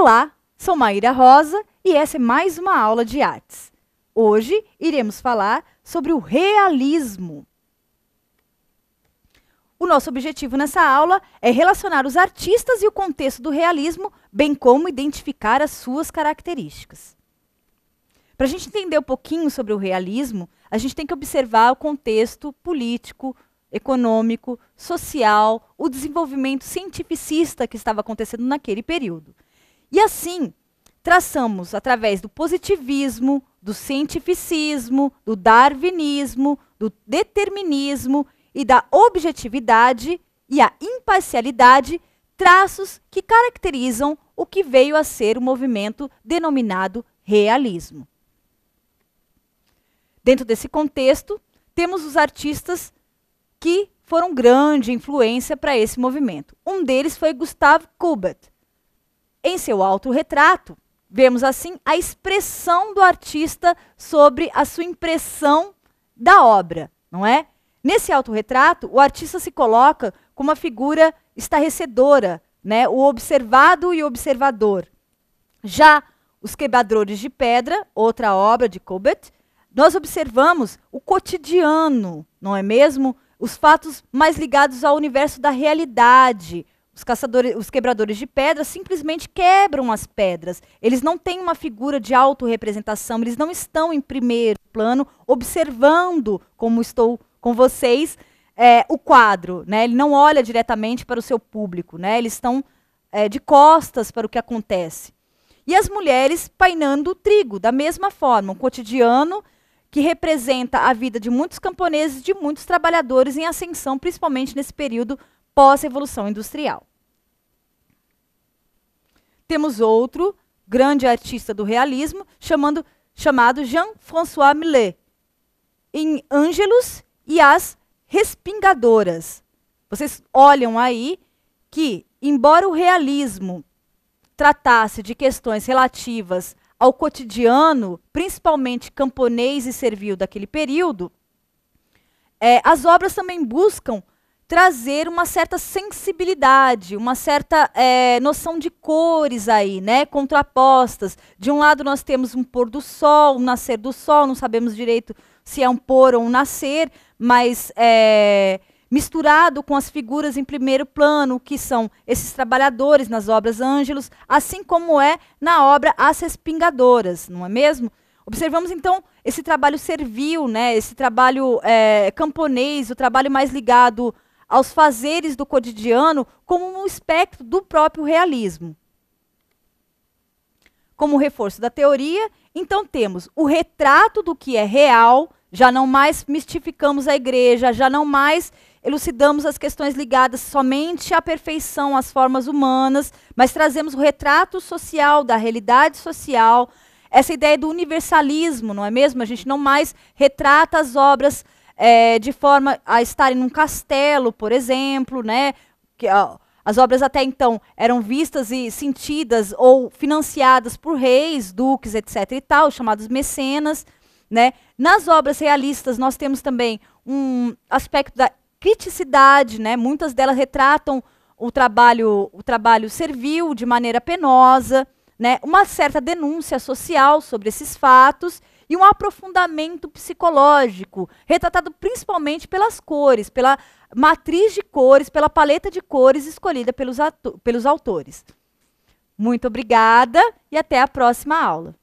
Olá, sou Maíra Rosa e essa é mais uma aula de artes. Hoje iremos falar sobre o realismo. O nosso objetivo nessa aula é relacionar os artistas e o contexto do realismo, bem como identificar as suas características. Para a gente entender um pouquinho sobre o realismo, a gente tem que observar o contexto político, econômico, social, o desenvolvimento cientificista que estava acontecendo naquele período. E assim, traçamos através do positivismo, do cientificismo, do darwinismo, do determinismo e da objetividade e a imparcialidade traços que caracterizam o que veio a ser o movimento denominado realismo. Dentro desse contexto, temos os artistas que foram grande influência para esse movimento. Um deles foi Gustave Courbet, em seu autorretrato, vemos assim a expressão do artista sobre a sua impressão da obra, não é? Nesse autorretrato, o artista se coloca como uma figura estarrecedora, né? o observado e o observador. Já Os Quebradores de Pedra, outra obra de Colbert, nós observamos o cotidiano, não é mesmo? Os fatos mais ligados ao universo da realidade, os caçadores, os quebradores de pedras simplesmente quebram as pedras. Eles não têm uma figura de autorrepresentação, eles não estão em primeiro plano observando, como estou com vocês, é, o quadro. Né? Ele não olha diretamente para o seu público, né? eles estão é, de costas para o que acontece. E as mulheres painando o trigo, da mesma forma, um cotidiano que representa a vida de muitos camponeses, de muitos trabalhadores em ascensão, principalmente nesse período pós-revolução industrial. Temos outro grande artista do realismo chamando, chamado Jean-François Millet, em Ângelos e as Respingadoras. Vocês olham aí que, embora o realismo tratasse de questões relativas ao cotidiano, principalmente camponês e servil daquele período, é, as obras também buscam trazer uma certa sensibilidade, uma certa é, noção de cores aí, né? Contrapostas. De um lado nós temos um pôr do sol, um nascer do sol, não sabemos direito se é um pôr ou um nascer, mas é, misturado com as figuras em primeiro plano, que são esses trabalhadores nas obras Ângelos, assim como é na obra As Respingadoras, não é mesmo? Observamos então esse trabalho servil, né? Esse trabalho é, camponês, o trabalho mais ligado aos fazeres do cotidiano como um espectro do próprio realismo. Como reforço da teoria, então temos o retrato do que é real, já não mais mistificamos a igreja, já não mais elucidamos as questões ligadas somente à perfeição, às formas humanas, mas trazemos o retrato social, da realidade social, essa ideia do universalismo, não é mesmo? A gente não mais retrata as obras é, de forma a estarem num castelo, por exemplo, né? Que, ó, as obras até então eram vistas e sentidas ou financiadas por reis, duques, etc. e tal, chamados mecenas. Né? Nas obras realistas, nós temos também um aspecto da criticidade, né? muitas delas retratam o trabalho, o trabalho servil de maneira penosa, né? uma certa denúncia social sobre esses fatos e um aprofundamento psicológico, retratado principalmente pelas cores, pela matriz de cores, pela paleta de cores escolhida pelos, pelos autores. Muito obrigada e até a próxima aula.